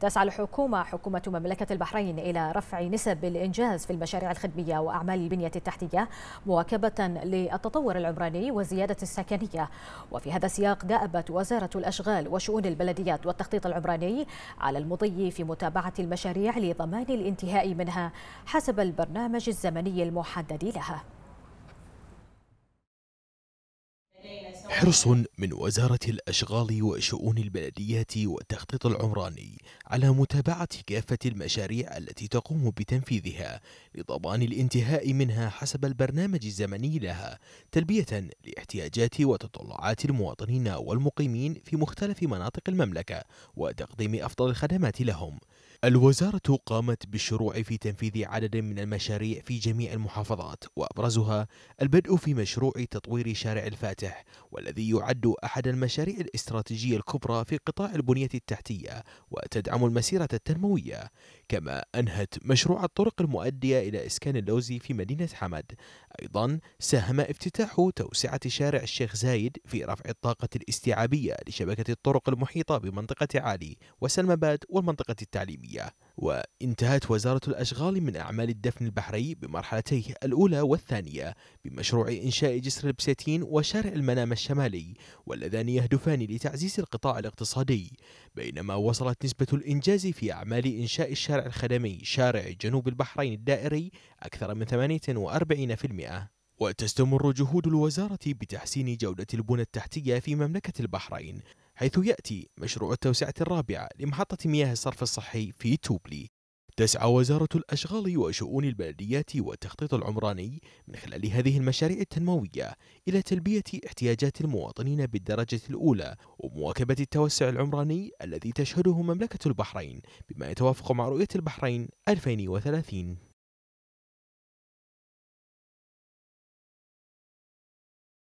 تسعى الحكومة حكومة مملكة البحرين إلى رفع نسب الإنجاز في المشاريع الخدمية وأعمال البنية التحتية مواكبة للتطور العمراني والزيادة السكنية وفي هذا السياق دأبت وزارة الأشغال وشؤون البلديات والتخطيط العمراني على المضي في متابعة المشاريع لضمان الانتهاء منها حسب البرنامج الزمني المحدد لها حرص من وزارة الأشغال وشؤون البلديات والتخطيط العمراني على متابعة كافة المشاريع التي تقوم بتنفيذها لضمان الانتهاء منها حسب البرنامج الزمني لها تلبية لاحتياجات وتطلعات المواطنين والمقيمين في مختلف مناطق المملكة وتقديم أفضل الخدمات لهم الوزارة قامت بالشروع في تنفيذ عدد من المشاريع في جميع المحافظات وأبرزها البدء في مشروع تطوير شارع الفاتح والذي يعد أحد المشاريع الاستراتيجية الكبرى في قطاع البنية التحتية وتدعم المسيرة التنموية كما أنهت مشروع الطرق المؤدية إلى إسكان اللوزي في مدينة حمد أيضا ساهم افتتاح توسعة شارع الشيخ زايد في رفع الطاقة الاستيعابية لشبكة الطرق المحيطة بمنطقة عالي وسلمباد والمنطقة التعليمية البحرية وانتهت وزارة الأشغال من أعمال الدفن البحري بمرحلتيه الأولى والثانية بمشروع إنشاء جسر البسيتين وشارع المنام الشمالي واللذان يهدفان لتعزيز القطاع الاقتصادي بينما وصلت نسبة الإنجاز في أعمال إنشاء الشارع الخدمي شارع جنوب البحرين الدائري أكثر من 48% وتستمر جهود الوزارة بتحسين جودة البنى التحتية في مملكة البحرين حيث يأتي مشروع التوسعة الرابعة لمحطة مياه الصرف الصحي في توبلي تسعى وزارة الأشغال وشؤون البلديات والتخطيط العمراني من خلال هذه المشاريع التنموية إلى تلبية احتياجات المواطنين بالدرجة الأولى ومواكبة التوسع العمراني الذي تشهده مملكة البحرين بما يتوافق مع رؤية البحرين 2030